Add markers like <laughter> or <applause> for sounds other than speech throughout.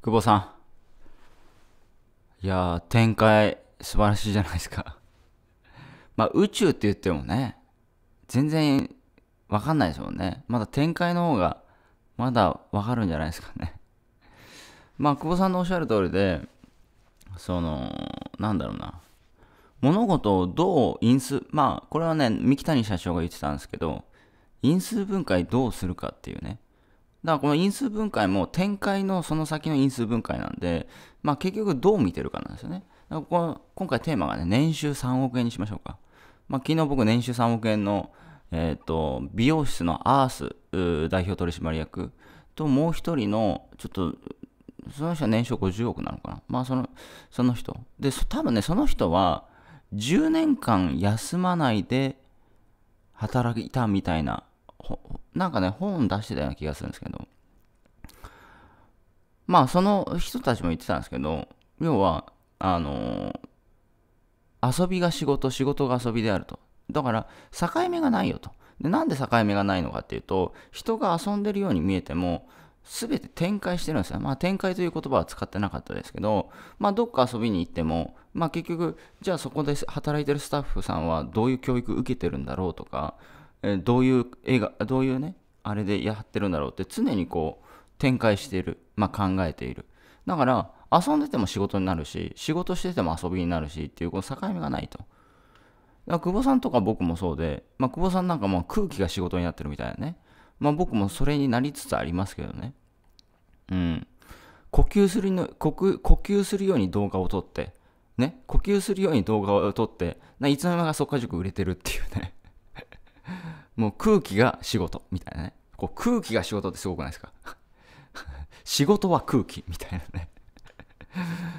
久保さん。いやー、展開素晴らしいじゃないですかまあ、宇宙って言ってもね、全然わかんないですもんね。まだ展開の方が、まだわかるんじゃないですかねまあ、久保さんのおっしゃる通りで、その、なんだろうな。物事をどう因数、まあ、これはね、三木谷社長が言ってたんですけど、因数分解どうするかっていうね。だからこの因数分解も展開のその先の因数分解なんで、まあ、結局どう見てるかなんですよね。だからこ今回テーマがね、年収3億円にしましょうか。まあ、昨日僕年収3億円の、えっ、ー、と美容室のアース代表取締役ともう一人のちょっとその人は年収50億なのかな。まあその、その人。で、多分ね、その人は10年間休まないで働いたみたいななんかね、本出してたような気がするんですけど、まあ、その人たちも言ってたんですけど、要は、あのー、遊びが仕事、仕事が遊びであると。だから、境目がないよと。で、なんで境目がないのかっていうと、人が遊んでるように見えても、全て展開してるんですよ。まあ展開という言葉は使ってなかったですけど、まあどっか遊びに行っても、まあ結局、じゃあそこで働いてるスタッフさんはどういう教育受けてるんだろうとか、どういう映画どういうねあれでやってるんだろうって常にこう展開している、まあ、考えているだから遊んでても仕事になるし仕事してても遊びになるしっていうこの境目がないとだから久保さんとか僕もそうで、まあ、久保さんなんかも空気が仕事になってるみたいなね、まあ、僕もそれになりつつありますけどねうん呼吸するの呼吸するように動画を撮ってね呼吸するように動画を撮っていつの間にかそっか塾売れてるっていうねもう空気が仕事みたいなね。こう空気が仕事ってすごくないですか <laughs> 仕事は空気みたいなね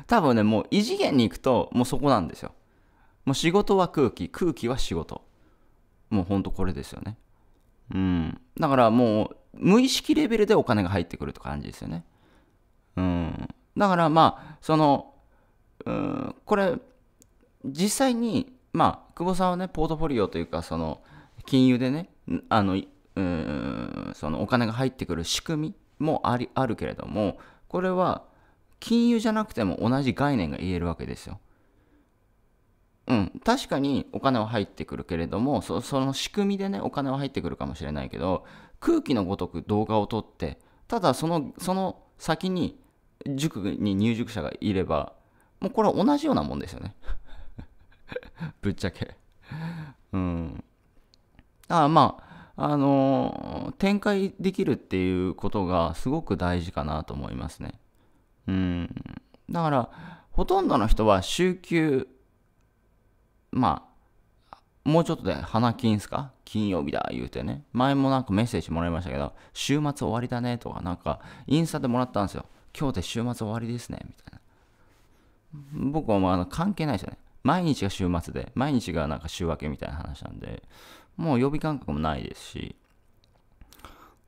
多分ね、もう異次元に行くと、もうそこなんですよ。もう仕事は空気、空気は仕事。もうほんとこれですよね。うん。だからもう、無意識レベルでお金が入ってくるって感じですよね。うん。だからまあ、その、うん、これ、実際に、まあ、久保さんはね、ポートフォリオというか、その、金融でねあのうんそのお金が入ってくる仕組みもありあるけれどもこれは金融じゃなくても同じ概念が言えるわけですよ。うん、確かにお金は入ってくるけれどもその仕組みでねお金は入ってくるかもしれないけど空気のごとく動画を撮ってただそのその先に塾に入塾者がいればもうこれは同じようなもんですよね <laughs> ぶっちゃけうんだからまあ、あのー、展開できるっていうことがすごく大事かなと思いますね。うん。だから、ほとんどの人は週休、まあ、もうちょっとで花金ですか金曜日だ、言うてね。前もなんかメッセージもらいましたけど、週末終わりだねとか、なんか、インスタでもらったんですよ。今日で週末終わりですね、みたいな。僕はうあ関係ないですよね。毎日が週末で、毎日がなんか週明けみたいな話なんで、もう予備感覚もないですし、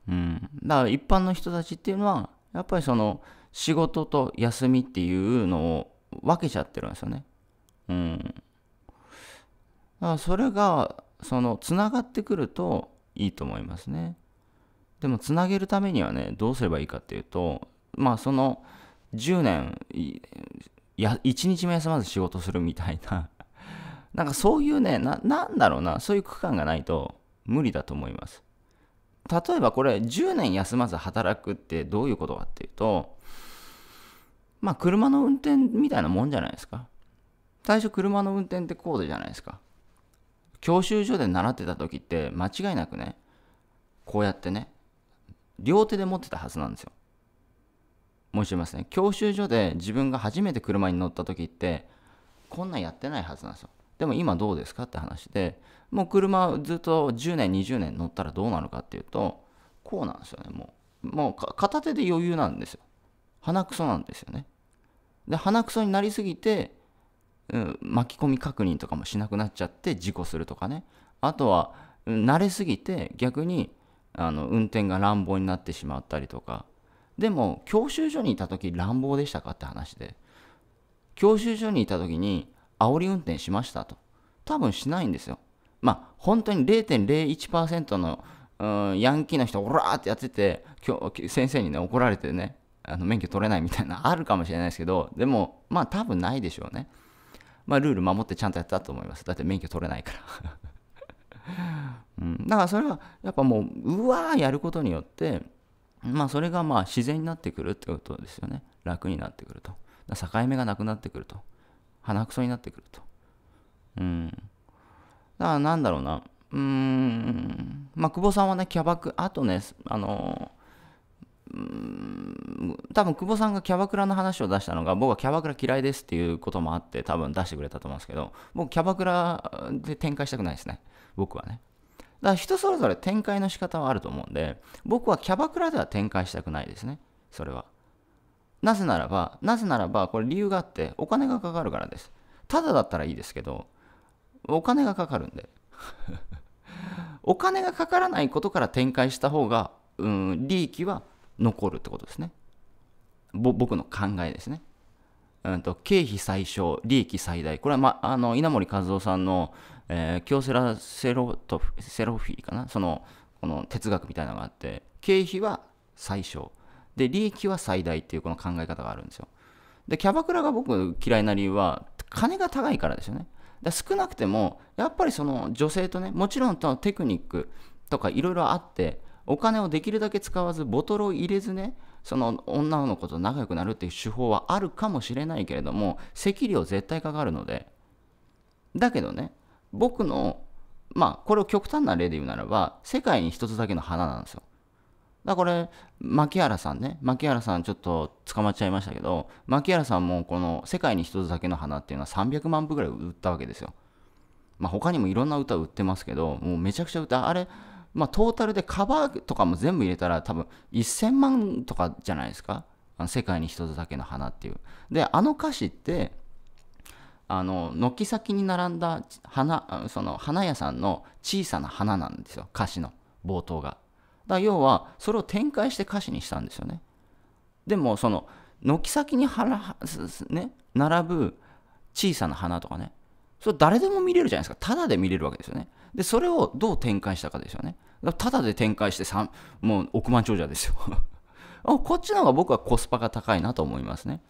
うん。だから一般の人たちっていうのは、やっぱりその、仕事と休みっていうのを分けちゃってるんですよね。うん。だからそれが、その、つながってくるといいと思いますね。でも、つなげるためにはね、どうすればいいかっていうと、まあ、その、10年、1日も休まず仕事するみたいななんかそういうね、な、なんだろうな、そういう区間がないと無理だと思います。例えばこれ、10年休まず働くってどういうことかっていうと、まあ、車の運転みたいなもんじゃないですか。最初、車の運転ってードじゃないですか。教習所で習ってた時って、間違いなくね、こうやってね、両手で持ってたはずなんですよ。もしいますね。教習所で自分が初めて車に乗った時って、こんなんやってないはずなんですよ。でも今どうですかって話で、もう車ずっと10年、20年乗ったらどうなるかっていうと、こうなんですよね、もう。もう片手で余裕なんですよ。鼻くそなんですよね。で、鼻くそになりすぎて、うん、巻き込み確認とかもしなくなっちゃって事故するとかね。あとは、慣れすぎて逆にあの運転が乱暴になってしまったりとか。でも、教習所にいた時乱暴でしたかって話で。教習所にいた時に煽り運転しましたと。多分しないんですよ。まあ、本当に0.01%の、うん、ヤンキーの人、オらーってやってて、今日先生にね、怒られてね、あの免許取れないみたいな、<laughs> あるかもしれないですけど、でも、まあ、多分ないでしょうね。まあ、ルール守ってちゃんとやったと思います。だって免許取れないから。<laughs> うん、だからそれはやっぱもううわーやることによってまあそれがまあ自然になってくるってことですよね楽になってくると境目がなくなってくると鼻くそになってくると。うん。だからなんだろうな。うーん。まあ、久保さんはね、キャバク、あとね、あのー、うーん多分久保さんがキャバクラの話を出したのが僕はキャバクラ嫌いですっていうこともあって多分出してくれたと思うんですけど僕キャバクラで展開したくないですね僕はねだから人それぞれ展開の仕方はあると思うんで僕はキャバクラでは展開したくないですねそれはなぜならば、なぜならば、これ理由があって、お金がかかるからです。ただだったらいいですけど、お金がかかるんで。<laughs> お金がかからないことから展開した方が、うん、利益は残るってことですね。僕の考えですね。うんと、経費最小、利益最大。これは、ま、あの稲森和夫さんの、えー、京セラセロトセロフィーかなその、この哲学みたいなのがあって、経費は最小。で、利益は最大っていうこの考え方があるんですよ。で、キャバクラが僕嫌いな理由は、金が高いからですよね。だ少なくても、やっぱりその女性とね、もちろんのテクニックとかいろいろあって、お金をできるだけ使わず、ボトルを入れずね、その女の子と仲良くなるっていう手法はあるかもしれないけれども、席料絶対かかるので、だけどね、僕の、まあ、これを極端な例で言うならば、世界に一つだけの花なんですよ。だこれ、牧原さんね、牧原さんちょっと捕まっちゃいましたけど、牧原さんもこの世界に一つだけの花っていうのは300万部ぐらい売ったわけですよ。まあ他にもいろんな歌売ってますけど、もうめちゃくちゃ歌、あれ、まあトータルでカバーとかも全部入れたら多分1000万とかじゃないですか。世界に一つだけの花っていう。で、あの歌詞って、あの軒先に並んだ花その花屋さんの小さな花なんですよ歌詞の冒頭がだ要は、それを展開して歌詞にしたんですよね。でも、その、軒先にね、並ぶ小さな花とかね、それ誰でも見れるじゃないですか。ただで見れるわけですよね。で、それをどう展開したかですよね。ただで展開して、もう億万長者ですよ <laughs> こっちの方が僕はコスパが高いなと思いますね。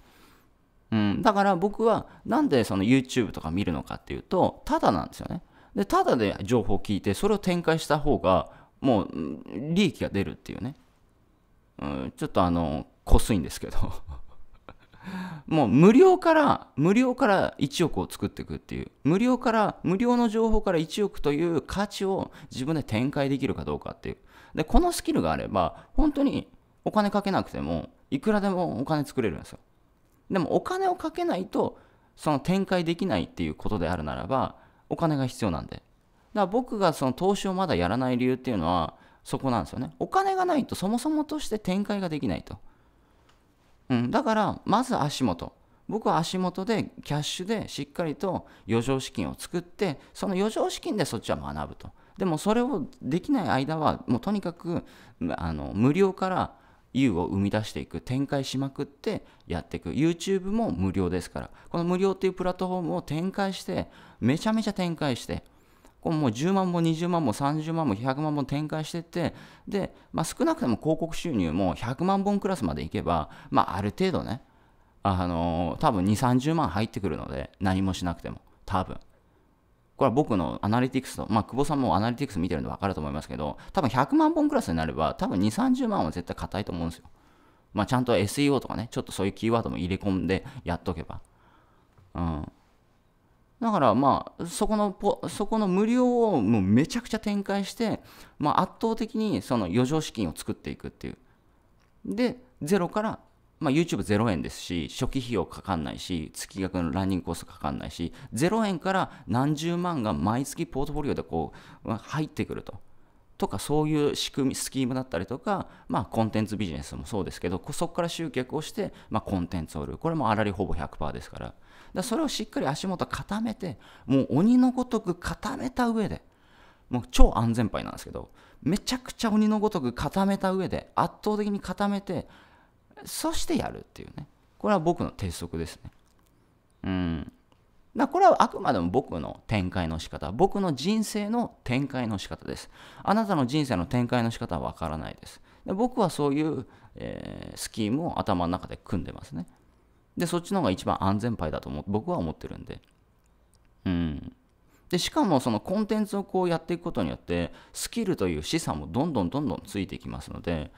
うん、だから僕はなんでその YouTube とか見るのかっていうと、ただなんですよね。で、ただで情報を聞いて、それを展開した方がもう利益が出るっていうね、うん、ちょっとあのこすいんですけど <laughs> もう無料から無料から1億を作っていくっていう無料から無料の情報から1億という価値を自分で展開できるかどうかっていうでこのスキルがあれば本当にお金かけなくてもいくらでもお金作れるんですよでもお金をかけないとその展開できないっていうことであるならばお金が必要なんでだから僕がその投資をまだやらない理由っていうのはそこなんですよね。お金がないとそもそもとして展開ができないと。うん、だからまず足元。僕は足元でキャッシュでしっかりと余剰資金を作ってその余剰資金でそっちは学ぶと。でもそれをできない間はもうとにかくあの無料から U を生み出していく展開しまくってやっていく YouTube も無料ですからこの無料っていうプラットフォームを展開してめちゃめちゃ展開してこうもう10万本、20万本、30万本、100万本展開していって、で、まあ、少なくとも広告収入も100万本クラスまでいけば、まあ、ある程度ね、あのー、多分2、30万入ってくるので、何もしなくても、多分。これは僕のアナリティクスと、まあ、久保さんもアナリティクス見てるんで分かると思いますけど、多分100万本クラスになれば、多分2、30万は絶対硬いと思うんですよ。まあ、ちゃんと SEO とかね、ちょっとそういうキーワードも入れ込んでやっとけば。うん。だからまあそこのポそこの無料をもうめちゃくちゃ展開して、まあ、圧倒的にその余剰資金を作っていくっていうでゼロから、まあ、YouTube0 円ですし初期費用かかんないし月額のランニングコストかかんないし0円から何十万が毎月ポートフォリオでこう入ってくると。とかそういう仕組みスキームだったりとか、まあ、コンテンツビジネスもそうですけどそこから集客をして、まあ、コンテンツを売るこれもあらりほぼ100%ですからだそれをしっかり足元固めてもう鬼のごとく固めた上でもう超安全牌なんですけどめちゃくちゃ鬼のごとく固めた上で圧倒的に固めてそしてやるっていうねこれは僕の鉄則ですねうんだこれはあくまでも僕の展開の仕方僕の人生の展開の仕方ですあなたの人生の展開の仕方はわからないですで僕はそういう、えー、スキームを頭の中で組んでますねで、そっちの方が一番安全牌だと思僕は思ってるんで。うん。で、しかもそのコンテンツをこうやっていくことによって、スキルという資産もどんどんどんどんついていきますので、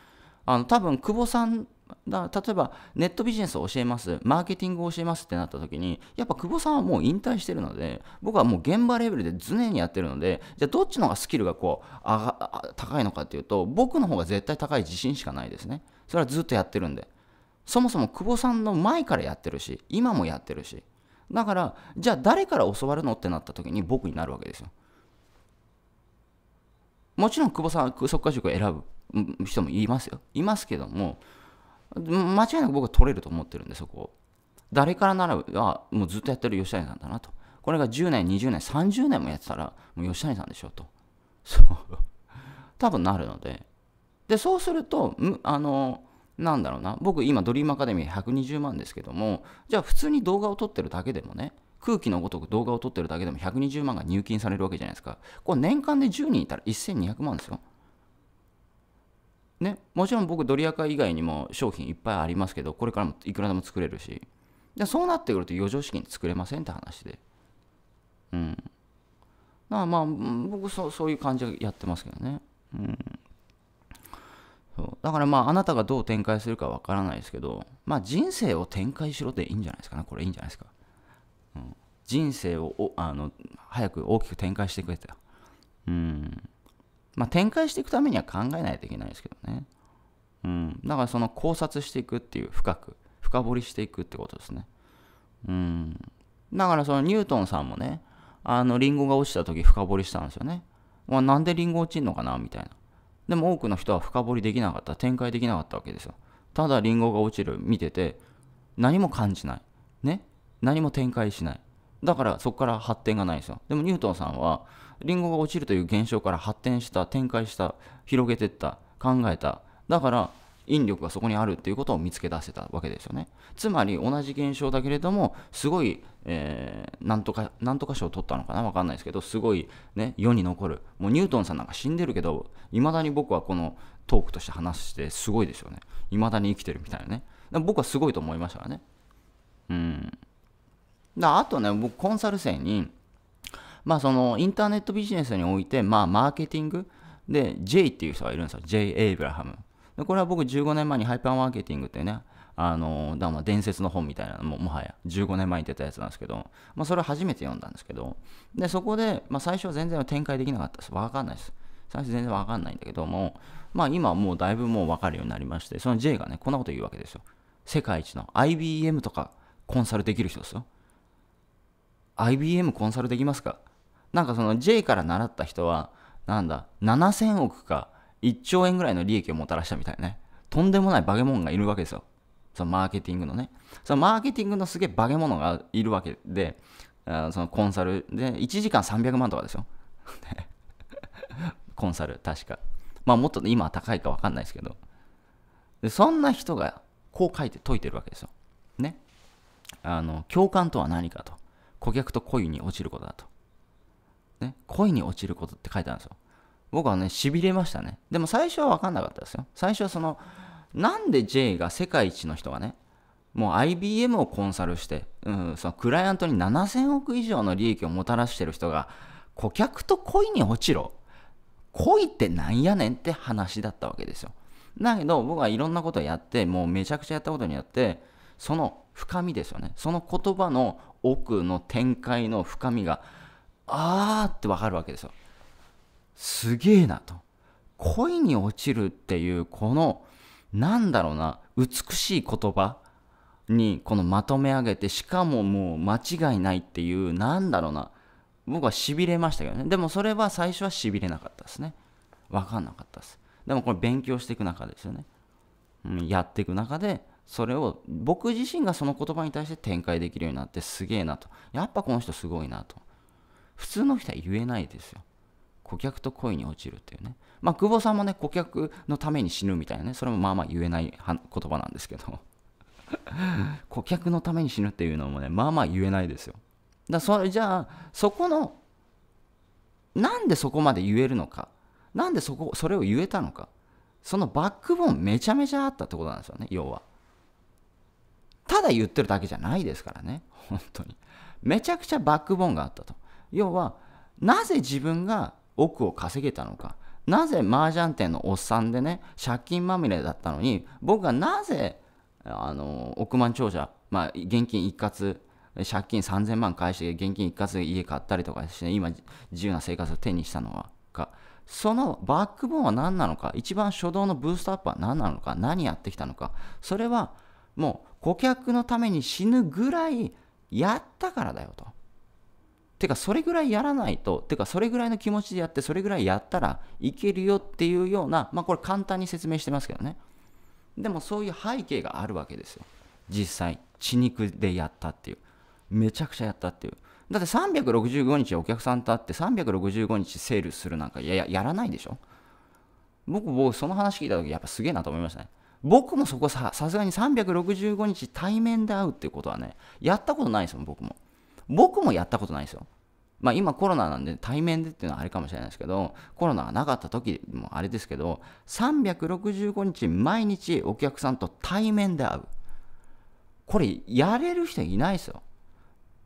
あの多分久保さんだ例えばネットビジネスを教えますマーケティングを教えますってなった時にやっぱ久保さんはもう引退してるので僕はもう現場レベルで常にやってるのでじゃあどっちの方がスキルがこうあ高いのかっていうと僕の方が絶対高い自信しかないですねそれはずっとやってるんでそもそも久保さんの前からやってるし今もやってるしだからじゃあ誰から教わるのってなった時に僕になるわけですよもちろん久保さんは速家塾を選ぶ人もいますよいますけども間違いなく僕は取れると思ってるんでそこを誰からならばもうずっとやってる吉谷さんだなとこれが10年20年30年もやってたらもう吉谷さんでしょとそう多分なるのででそうするとあのなんだろうな、僕今ドリームアカデミー120万ですけども、じゃあ普通に動画を撮ってるだけでもね、空気のごとく動画を撮ってるだけでも120万が入金されるわけじゃないですか。これ年間で10人いたら1200万ですよ。ね、もちろん僕ドリアカ以外にも商品いっぱいありますけど、これからもいくらでも作れるし。でそうなってくると余剰資金作れませんって話で。うん。まあまあ、僕そそういう感じでやってますけどね。うん。そうだからまああなたがどう展開するかわからないですけど、まあ、人生を展開しろでいいんじゃないですかねこれいいんじゃないですか、うん、人生をあの早く大きく展開してくれてうんまあ展開していくためには考えないといけないですけどねうんだからその考察していくっていう深く深掘りしていくってことですねうんだからそのニュートンさんもねあのリンゴが落ちた時深掘りしたんですよね、まあ、なんでリンゴ落ちんのかなみたいなでも多くの人は深掘りできなかった展開できなかったわけですよただリンゴが落ちる見てて何も感じないね何も展開しないだからそこから発展がないですよでもニュートンさんはリンゴが落ちるという現象から発展した展開した広げてった考えただから引力がそこにあるっていうことを見つけ出せたわけですよね。つまり同じ現象だけれども、すごい、えー、なんとか、なんとか賞を取ったのかなわかんないですけど、すごいね、世に残る。もうニュートンさんなんか死んでるけど、いまだに僕はこのトークとして話してすごいですよね。いまだに生きてるみたいなね。僕はすごいと思いましたからね。うん。だあとね、僕コンサル生に、まあそのインターネットビジネスにおいて、まあマーケティングで J っていう人がいるんですよ。J. エイブラハム。でこれは僕15年前にハイパーマーケティングっていうね、あのだま伝説の本みたいなのももはや15年前に出たやつなんですけど、まあ、それを初めて読んだんですけどでそこで、まあ、最初は全然展開できなかったですわかんないです最初全然わかんないんだけども、まあ、今はもうだいぶもう分かるようになりましてその J がねこんなこと言うわけですよ世界一の IBM とかコンサルできる人ですよ IBM コンサルできますかなんかその J から習った人はなんだ7000億か1兆円ぐらいの利益をもたらしたみたいなね、とんでもない化け物がいるわけですよ。そのマーケティングのね。そのマーケティングのすげえ化け物がいるわけで、あそのコンサルで、1時間300万とかですよ。<laughs> コンサル、確か。まあもっと今は高いか分かんないですけど。で、そんな人がこう書いて解いてるわけですよ。ね。あの、共感とは何かと。顧客と恋に落ちることだと。ね。恋に落ちることって書いてあるんですよ。僕はね、痺れましたね。でも最初は分かんなかったですよ。最初はその、なんで J が世界一の人がね、もう IBM をコンサルして、うん、そのクライアントに7000億以上の利益をもたらしてる人が、顧客と恋に落ちろ。恋ってなんやねんって話だったわけですよ。だけど僕はいろんなことやって、もうめちゃくちゃやったことによって、その深みですよね。その言葉の奥の展開の深みが、あーってわかるわけですよ。すげえなと。恋に落ちるっていうこのなんだろうな美しい言葉にこのまとめ上げてしかももう間違いないっていうなんだろうな僕はしびれましたけどねでもそれは最初はしびれなかったですね分かんなかったですでもこれ勉強していく中ですよね、うん、やっていく中でそれを僕自身がその言葉に対して展開できるようになってすげえなとやっぱこの人すごいなと普通の人は言えないですよ顧客と恋に落ちるっていうね。まあ、久保さんもね、顧客のために死ぬみたいなね、それもまあまあ言えない言葉なんですけど、顧客のために死ぬっていうのもね、まあまあ言えないですよ。だそれじゃあ、そこの、なんでそこまで言えるのか、なんでそこ、それを言えたのか、そのバックボーンめちゃめちゃあったってことなんですよね、要は。ただ言ってるだけじゃないですからね、本当に。めちゃくちゃバックボーンがあったと。要は、なぜ自分が億を稼げたのかなぜ麻雀店のおっさんでね借金まみれだったのに僕がなぜあの億万長者、まあ、現金一括借金3000万返して現金一括で家買ったりとかして、今自由な生活を手にしたのかそのバックボーンは何なのか一番初動のブーストアップは何なのか何やってきたのかそれはもう顧客のために死ぬぐらいやったからだよと。てかそれぐらいやらないとてかそれぐらいの気持ちでやってそれぐらいやったらいけるよっていうようなまあこれ簡単に説明してますけどねでもそういう背景があるわけですよ実際血肉でやったっていうめちゃくちゃやったっていうだって365日お客さんと会って365日セールするなんかいややらないでしょ僕僕その話聞いた時やっぱすげえなと思いましたね僕もそこさすがに365日対面で会うっていうことはねやったことないですもん僕も僕もやったことないですよ。まあ、今コロナなんで対面でっていうのはあれかもしれないですけどコロナがなかった時もあれですけど365日毎日お客さんと対面で会うこれやれる人いないですよ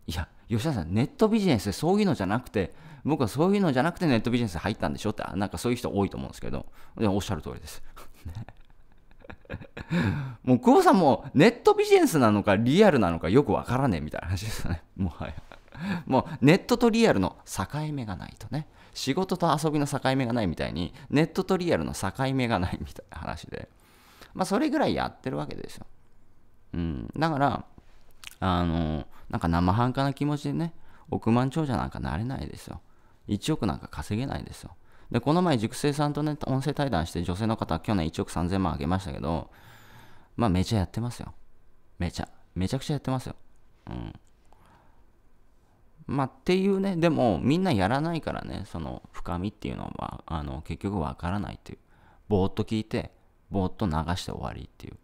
いや吉田さんネットビジネスでそういうのじゃなくて僕はそういうのじゃなくてネットビジネス入ったんでしょってなんかそういう人多いと思うんですけどおっしゃる通りです <laughs> もう久保さんもネットビジネスなのかリアルなのかよくわからねえみたいな話ですね。<laughs> もはや。もうネットとリアルの境目がないとね。仕事と遊びの境目がないみたいに、ネットとリアルの境目がないみたいな話で。まあそれぐらいやってるわけですよ。うん。だから、あの、なんか生半可な気持ちでね、億万長者なんかなれないですよ。1億なんか稼げないですよ。で、この前、熟成さんとね、音声対談して、女性の方、は去年1億3000万あげましたけど、まあ、めちゃやってますよ。めちゃ。めちゃくちゃやってますよ。うん。まあ、っていうね、でも、みんなやらないからね、その、深みっていうのは、あの、結局わからないっていう。ぼーっと聞いて、ぼーっと流して終わりっていう。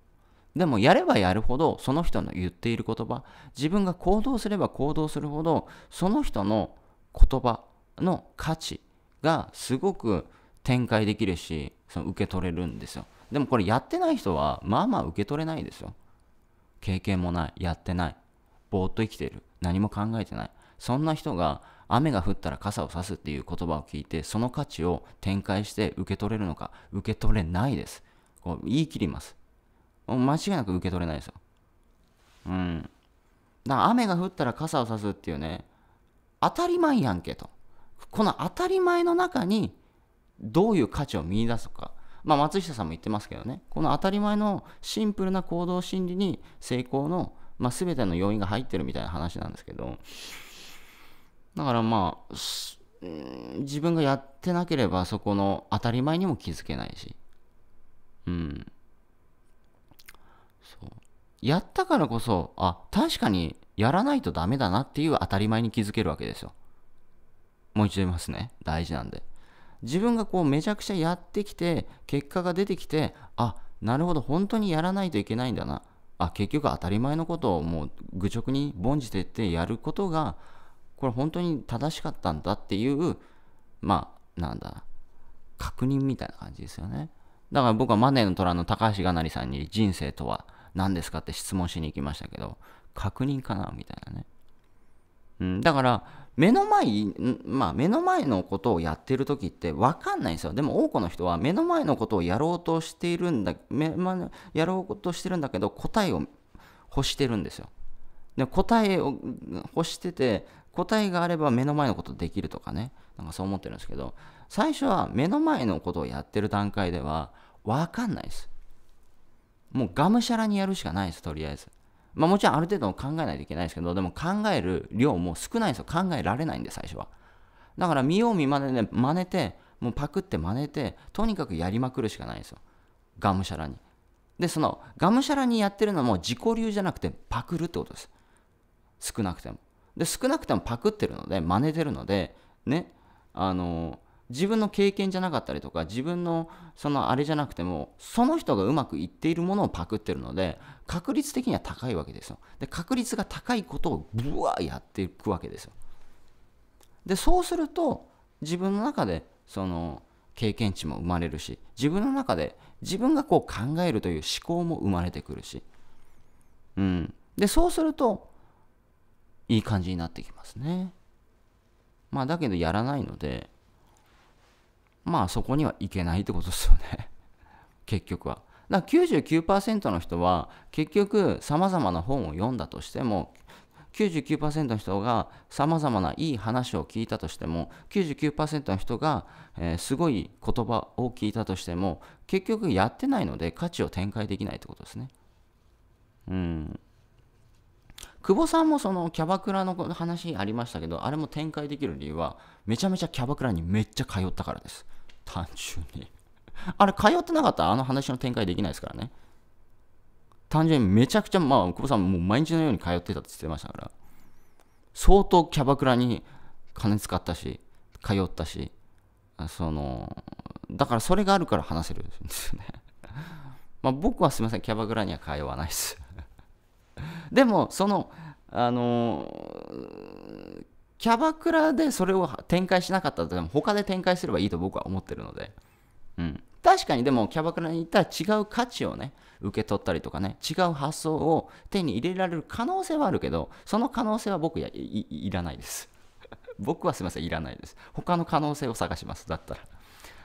でもやればやるほどその人の言っている言葉自分が行動すれば行動するほどその人の言葉の価値がすごく展開できるしその受け取れるんですよでもこれやってない人はまあまあ受け取れないですよ経験もないやってないぼーっと生きてる何も考えてないそんな人が雨が降ったら傘を差すっていう言葉を聞いてその価値を展開して受け取れるのか受け取れないですこう言い切ります間違いなく受け取れないですようんだから雨が降ったら傘を差すっていうね当たり前やんけとこの当たり前の中にどういう価値を見いだすか、まあ、松下さんも言ってますけどねこの当たり前のシンプルな行動心理に成功の、まあ、全ての要因が入ってるみたいな話なんですけどだからまあ自分がやってなければそこの当たり前にも気づけないしうんそうやったからこそあ確かにやらないとダメだなっていう当たり前に気づけるわけですよもう一度言いますね。大事なんで。自分がこうめちゃくちゃやってきて、結果が出てきて、あ、なるほど、本当にやらないといけないんだな。あ、結局当たり前のことをもう愚直に凡事徹底やることが、これ本当に正しかったんだっていう、まあ、なんだ、確認みたいな感じですよね。だから僕はマネーの虎の高橋がなりさんに人生とは何ですかって質問しに行きましたけど、確認かなみたいなね。うん、だから、目の前、まあ、目の前のことをやってる時って分かんないんですよ。でも多くの人は目の前のことをやろうとしているんだ、目まやろうとしてるんだけど答えを欲してるんですよ。で答えを欲してて答えがあれば目の前のことできるとかねなんかそう思ってるんですけど最初は目の前のことをやってる段階では分かんないですもうがむしゃらにやるしかないですとりあえずまあ、もちろんある程度考えないといけないですけど、でも考える量も少ないんですよ。考えられないんで、最初は。だから見よう見まねで、真似て、もうパクって真似て、とにかくやりまくるしかないんですよ。がむしゃらに。で、その、がむしゃらにやってるのも自己流じゃなくて、パクるってことです。少なくても。で、少なくてもパクってるので、真似てるので、ね、あの自分の経験じゃなかったりとか自分のそのあれじゃなくてもその人がうまくいっているものをパクってるので確率的には高いわけですよで確率が高いことをブワーやっていくわけですよでそうすると自分の中でその経験値も生まれるし自分の中で自分がこう考えるという思考も生まれてくるし、うん、でそうするといい感じになってきますねまあだけどやらないのでまあそこにはいけないってことですよね <laughs> 結局は。だから99%の人は結局さまざまな本を読んだとしても99%の人がさまざまないい話を聞いたとしても99%の人が、えすごい言葉を聞いたとしても結局やってないので価値を展開できないってことですね。うん久保さんもそのキャバクラの話ありましたけどあれも展開できる理由はめちゃめちゃキャバクラにめっちゃ通ったからです単純にあれ、通ってなかったらあの話の展開できないですからね。単純にめちゃくちゃ、まあ、久保さんもう毎日のように通ってたって言ってましたから、相当キャバクラに金使ったし、通ったし、その、だからそれがあるから話せるんですよね。まあ僕はすみません、キャバクラには通わないですでも、その、あのキャバクラでそれを展開しなかったとでも他で展開すればいいと僕は思ってるので、うん、確かにでもキャバクラにいたら違う価値をね受け取ったりとかね違う発想を手に入れられる可能性はあるけどその可能性は僕やいらないです <laughs> 僕はすみませんいらないです他の可能性を探しますだったら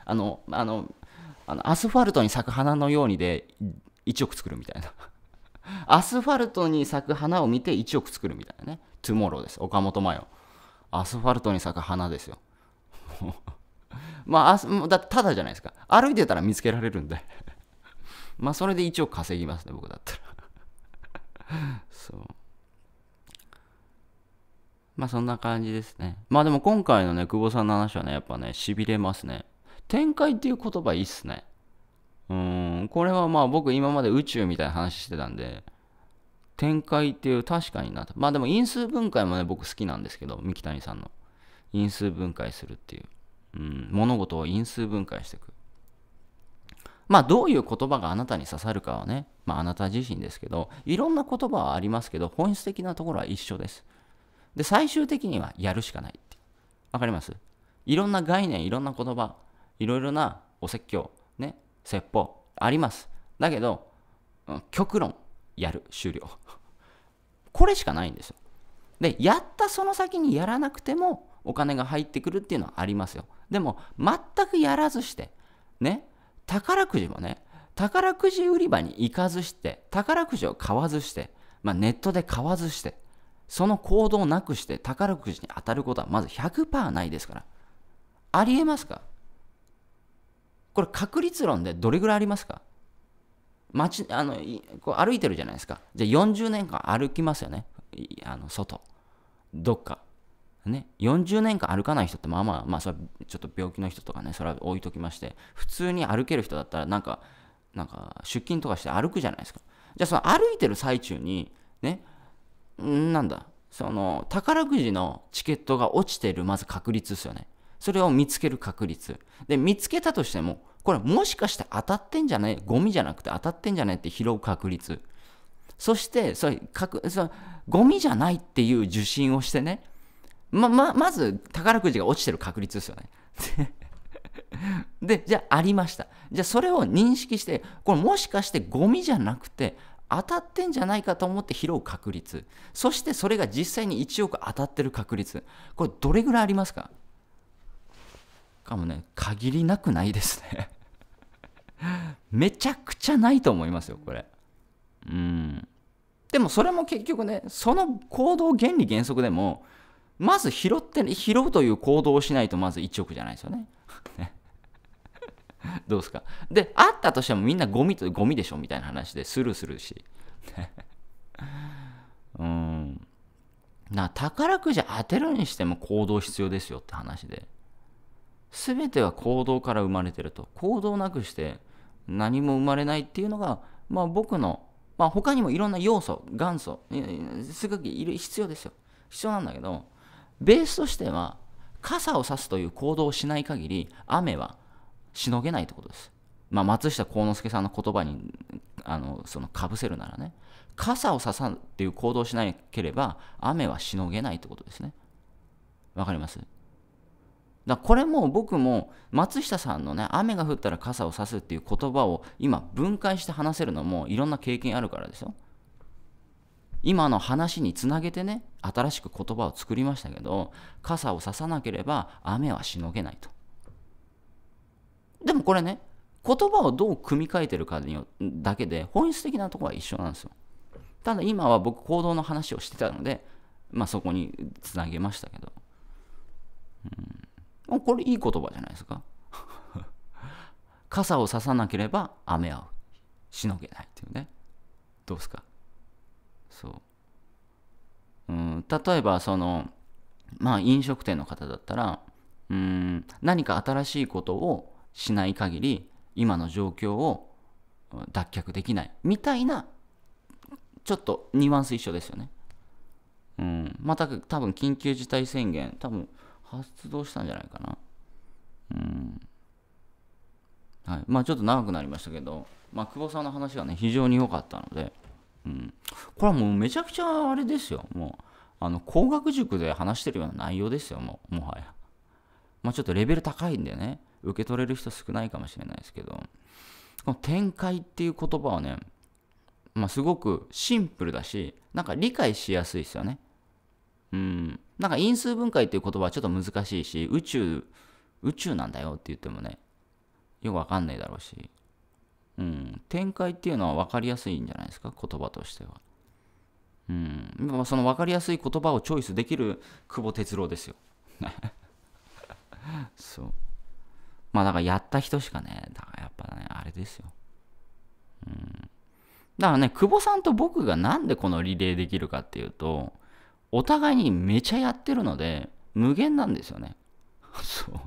あのあのあのアスファルトに咲く花のようにで1億作るみたいな <laughs> アスファルトに咲く花を見て1億作るみたいなねトゥモローです岡本麻代アスファルトに咲く花ですよ。<laughs> まあ、だただじゃないですか。歩いてたら見つけられるんで <laughs> まあ、それで一応稼ぎますね、僕だったら <laughs> そう。まあ、そんな感じですね。まあ、でも今回のね、久保さんの話はね、やっぱね、しびれますね。展開っていう言葉いいっすね。うん、これはまあ僕今まで宇宙みたいな話してたんで、展開っていう確かになまあでも因数分解もね、僕好きなんですけど、三木谷さんの。因数分解するっていう。うん、物事を因数分解していく。まあどういう言葉があなたに刺さるかはね、まああなた自身ですけど、いろんな言葉はありますけど、本質的なところは一緒です。で、最終的にはやるしかないって。わかりますいろんな概念、いろんな言葉、いろいろなお説教、ね、説法、あります。だけど、うん、極論、やる、終了。<laughs> これしかないんですよ。で、やったその先にやらなくてもお金が入ってくるっていうのはありますよ。でも、全くやらずして、ね、宝くじもね、宝くじ売り場に行かずして、宝くじを買わずして、まあ、ネットで買わずして、その行動をなくして宝くじに当たることはまず100%ないですから。ありえますかこれ確率論でどれぐらいありますか街あのこう歩いてるじゃないですかじゃあ40年間歩きますよねあの外どっかね40年間歩かない人ってまあまあまあそれちょっと病気の人とかねそれは置いときまして普通に歩ける人だったらなんかなんか出勤とかして歩くじゃないですかじゃあその歩いてる最中にねなんだその宝くじのチケットが落ちてるまず確率ですよねそれを見つける確率。で、見つけたとしても、これもしかして当たってんじゃないゴミじゃなくて当たってんじゃないって拾う確率。そして、それ、かくそゴミじゃないっていう受信をしてね、ま、ま、まず宝くじが落ちてる確率ですよね。で、<laughs> じゃあありました。じゃあそれを認識して、これもしかしてゴミじゃなくて、当たってんじゃないかと思って拾う確率。そしてそれが実際に1億当たってる確率。これどれぐらいありますかかもね、限りなくないですねめちゃくちゃないと思いますよ、これ。うん。でもそれも結局ね、その行動原理原則でも、まず拾って、ね、拾うという行動をしないとまず1億じゃないですよね。<laughs> どうですかで、あったとしてもみんなゴミとゴミでしょみたいな話でスルスするし。<laughs> うん。な宝くじ当てるにしても行動必要ですよって話で。全ては行動から生まれてると行動なくして何も生まれないっていうのが、まあ、僕の、まあ、他にもいろんな要素元素すぐいる必要ですよ必要なんだけどベースとしては傘を差すという行動をしない限り雨はしのげないってことです、まあ、松下幸之助さんの言葉にあのそのかぶせるならね傘を差さんっていう行動をしなければ雨はしのげないってことですねわかりますだこれも僕も松下さんのね雨が降ったら傘を差すっていう言葉を今分解して話せるのもいろんな経験あるからですよ今の話につなげてね新しく言葉を作りましたけど傘を差さなければ雨はしのげないとでもこれね言葉をどう組み替えてるかによだけで本質的なところは一緒なんですよただ今は僕行動の話をしてたのでまあそこにつなげましたけど、うんこれいい言葉じゃないですか。<laughs> 傘をささなければ雨はしのげないっていうね。どうですかそう。うん、例えば、その、まあ飲食店の方だったら、うん、何か新しいことをしない限り、今の状況を脱却できないみたいな、ちょっとニュアンス一緒ですよね。うん、また多分緊急事態宣言、多分発動したんじゃないかな。うん。はい。まあちょっと長くなりましたけど、まあ久保さんの話がね、非常に良かったので、うん。これはもうめちゃくちゃあれですよ。もう、あの、工学塾で話してるような内容ですよ、もう、もはや。まあちょっとレベル高いんでね、受け取れる人少ないかもしれないですけど、この展開っていう言葉はね、まあ、すごくシンプルだし、なんか理解しやすいですよね。うん。なんか因数分解っていう言葉はちょっと難しいし、宇宙、宇宙なんだよって言ってもね、よくわかんないだろうし。うん。展開っていうのは分かりやすいんじゃないですか、言葉としては。うん。その分かりやすい言葉をチョイスできる久保哲郎ですよ。<laughs> そう。まあだからやった人しかね、だからやっぱね、あれですよ。うん。だからね、久保さんと僕がなんでこのリレーできるかっていうと、お互いにめちゃやってるので、無限なんですよね。<laughs> そう。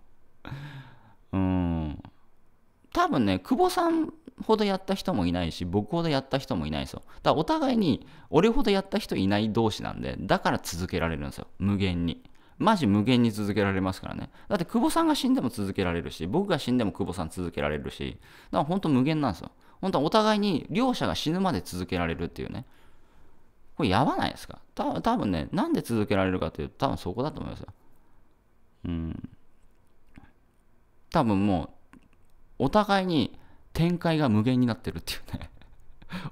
うん。多分ね、久保さんほどやった人もいないし、僕ほどやった人もいないですよ。だからお互いに、俺ほどやった人いない同士なんで、だから続けられるんですよ。無限に。マジ無限に続けられますからね。だって久保さんが死んでも続けられるし、僕が死んでも久保さん続けられるし、だから本当無限なんですよ。本当はお互いに両者が死ぬまで続けられるっていうね。これやばないですか多多分ね、なんで続けられるかというと、多分そこだと思いますよ。うん。多分もう、お互いに展開が無限になってるっていうね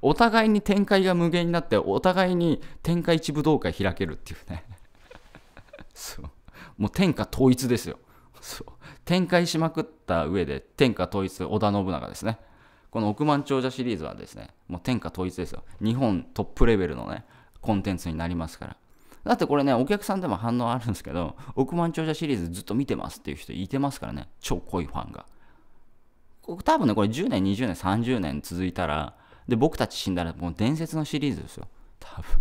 お互いに展開が無限になって、お互いに天下一武道会開けるっていうねそう。もう天下統一ですよ。そう。展開しまくった上で、天下統一、織田信長ですね。この億万長者シリーズはですね、もう天下統一ですよ。日本トップレベルのね、コンテンツになりますから。だってこれね、お客さんでも反応あるんですけど、億万長者シリーズずっと見てますっていう人いてますからね、超濃いファンが。多分ね、これ10年、20年、30年続いたら、で、僕たち死んだらもう伝説のシリーズですよ。多分。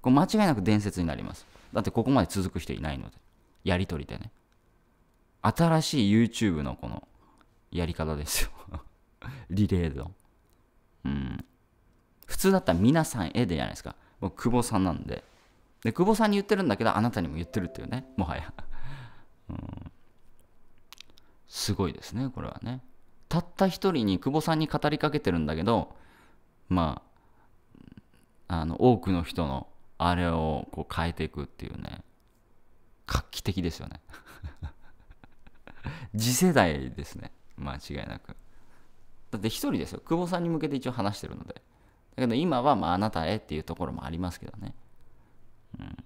これ間違いなく伝説になります。だってここまで続く人いないので。やりとりでね。新しい YouTube のこのやり方ですよリレード。うん。普通だったら皆さんへでじゃないですか。もう久保さんなんで。で、久保さんに言ってるんだけど、あなたにも言ってるっていうね、もはや。うん。すごいですね、これはね。たった一人に久保さんに語りかけてるんだけど、まあ、あの、多くの人のあれをこう変えていくっていうね、画期的ですよね。<laughs> 次世代ですね、間違いなく。だって一人ですよ久保さんに向けて一応話してるのでだけど今はまああなたへっていうところもありますけどねうん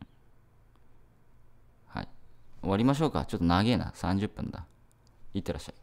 はい終わりましょうかちょっと長えな30分だいってらっしゃい